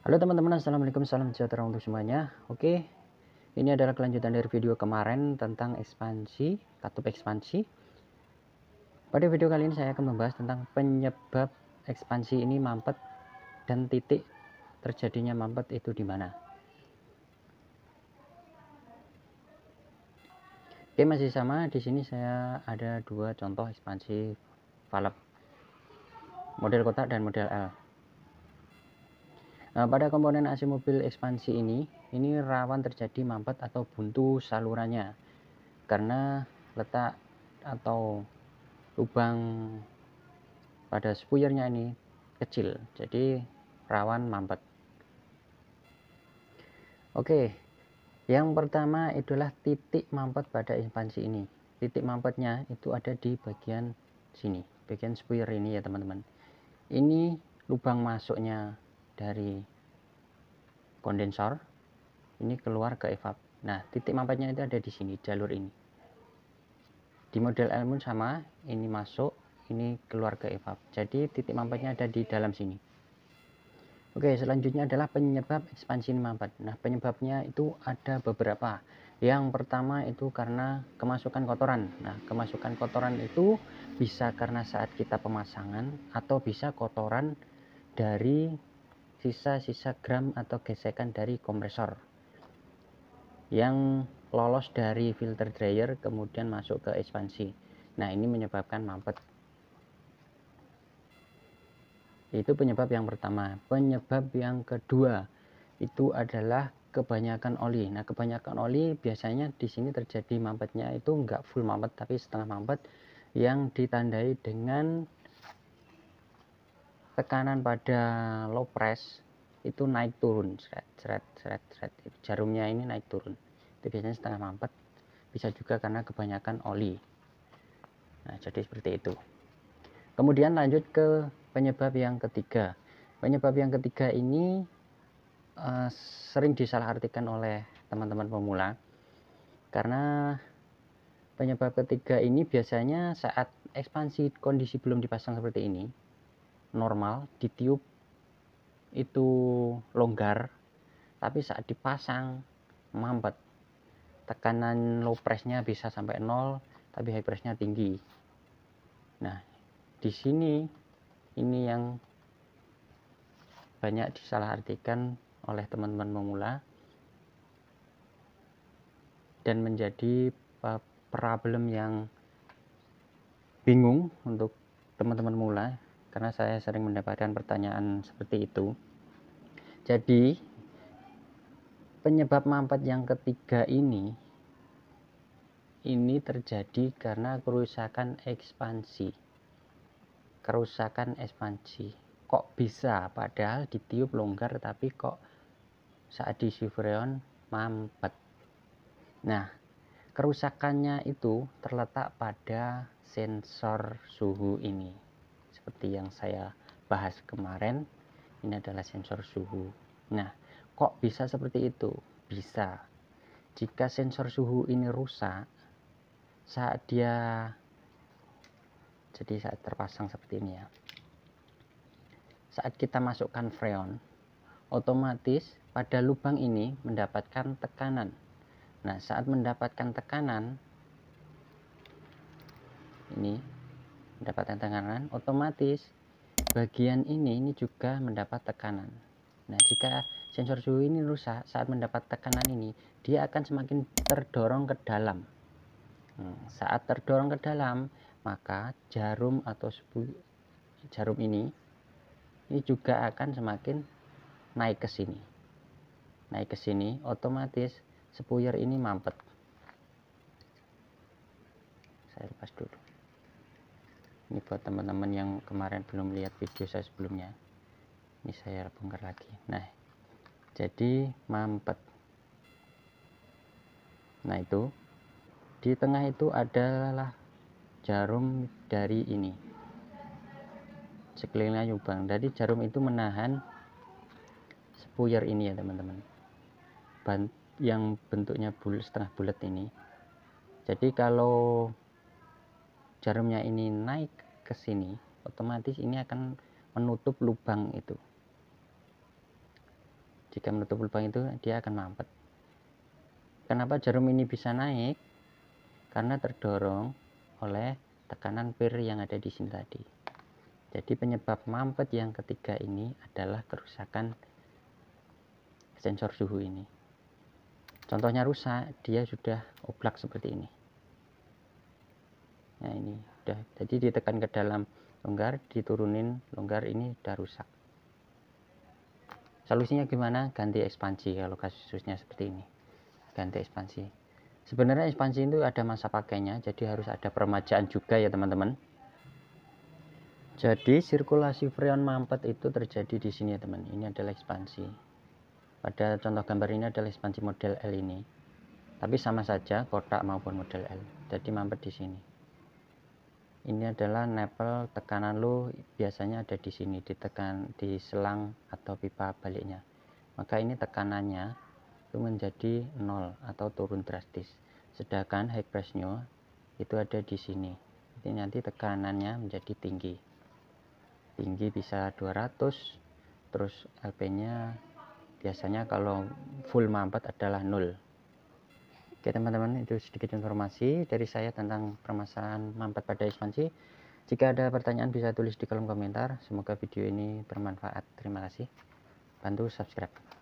Halo teman-teman, Assalamualaikum, salam sejahtera untuk semuanya. Oke, ini adalah kelanjutan dari video kemarin tentang ekspansi, katup ekspansi. Pada video kali ini saya akan membahas tentang penyebab ekspansi ini mampet dan titik terjadinya mampet itu di mana. Oke, masih sama. Di sini saya ada dua contoh ekspansi valve. Model kotak dan model L. Nah, pada komponen AC mobil ekspansi ini, ini rawan terjadi mampet atau buntu salurannya karena letak atau lubang pada spuyernya ini kecil, jadi rawan mampet. Oke, yang pertama itulah titik mampet pada ekspansi ini. Titik mampetnya itu ada di bagian sini, bagian spuyer ini ya teman-teman. Ini lubang masuknya dari kondensor ini keluar ke evap. Nah, titik mampetnya itu ada di sini, jalur ini. Di model Elmun sama, ini masuk, ini keluar ke evap. Jadi titik mampetnya ada di dalam sini. Oke, selanjutnya adalah penyebab ekspansi mampet. Nah, penyebabnya itu ada beberapa. Yang pertama itu karena kemasukan kotoran. Nah, kemasukan kotoran itu bisa karena saat kita pemasangan atau bisa kotoran dari sisa-sisa gram atau gesekan dari kompresor yang lolos dari filter dryer kemudian masuk ke ekspansi. Nah, ini menyebabkan mampet. Itu penyebab yang pertama. Penyebab yang kedua itu adalah kebanyakan oli. Nah, kebanyakan oli biasanya di sini terjadi mampetnya itu enggak full mampet tapi setengah mampet yang ditandai dengan tekanan pada low press itu naik turun seret seret seret seret jarumnya ini naik turun itu biasanya setengah mampet bisa juga karena kebanyakan oli nah jadi seperti itu kemudian lanjut ke penyebab yang ketiga penyebab yang ketiga ini uh, sering disalahartikan oleh teman-teman pemula karena penyebab ketiga ini biasanya saat ekspansi kondisi belum dipasang seperti ini normal ditiup itu longgar tapi saat dipasang mampet tekanan low pressnya bisa sampai nol tapi high pressnya tinggi nah di sini ini yang banyak disalahartikan oleh teman-teman pemula dan menjadi eh, problem yang bingung untuk teman-teman pemula karena saya sering mendapatkan pertanyaan seperti itu. Jadi, penyebab mampet yang ketiga ini ini terjadi karena kerusakan ekspansi. Kerusakan ekspansi. Kok bisa padahal ditiup longgar tapi kok saat di Chevron mampet. Nah, kerusakannya itu terletak pada sensor suhu ini seperti yang saya bahas kemarin ini adalah sensor suhu nah kok bisa seperti itu bisa jika sensor suhu ini rusak saat dia jadi saat terpasang seperti ini ya saat kita masukkan freon otomatis pada lubang ini mendapatkan tekanan nah saat mendapatkan tekanan ini mendapatkan tekanan otomatis bagian ini ini juga mendapat tekanan nah jika sensor suhu ini rusak saat mendapat tekanan ini dia akan semakin terdorong ke dalam hmm, saat terdorong ke dalam maka jarum atau jarum ini ini juga akan semakin naik ke sini naik ke sini otomatis spuyer ini mampet saya lepas dulu ini buat teman-teman yang kemarin belum lihat video saya sebelumnya ini saya bongkar lagi nah jadi mampet nah itu di tengah itu adalah jarum dari ini sekelilingnya lubang jadi jarum itu menahan spuyer ini ya teman-teman yang bentuknya bulat setengah bulat ini jadi kalau jarumnya ini naik ke sini otomatis ini akan menutup lubang itu jika menutup lubang itu dia akan mampet kenapa jarum ini bisa naik karena terdorong oleh tekanan pir yang ada di sini tadi jadi penyebab mampet yang ketiga ini adalah kerusakan sensor suhu ini contohnya rusak dia sudah oblak seperti ini nah ini udah jadi ditekan ke dalam longgar diturunin longgar ini udah rusak solusinya gimana ganti ekspansi kalau kasusnya seperti ini ganti ekspansi sebenarnya ekspansi itu ada masa pakainya jadi harus ada permajaan juga ya teman-teman jadi sirkulasi freon mampet itu terjadi di sini ya teman ini adalah ekspansi pada contoh gambar ini adalah ekspansi model L ini tapi sama saja kotak maupun model L jadi mampet di sini ini adalah nepel tekanan lu biasanya ada di sini ditekan di selang atau pipa baliknya maka ini tekanannya itu menjadi nol atau turun drastis sedangkan high pressnya itu ada di sini jadi nanti tekanannya menjadi tinggi tinggi bisa 200 terus LP nya biasanya kalau full mampet adalah nol. Oke teman-teman itu sedikit informasi dari saya tentang permasalahan mampet pada ekspansi. Jika ada pertanyaan bisa tulis di kolom komentar. Semoga video ini bermanfaat. Terima kasih. Bantu subscribe.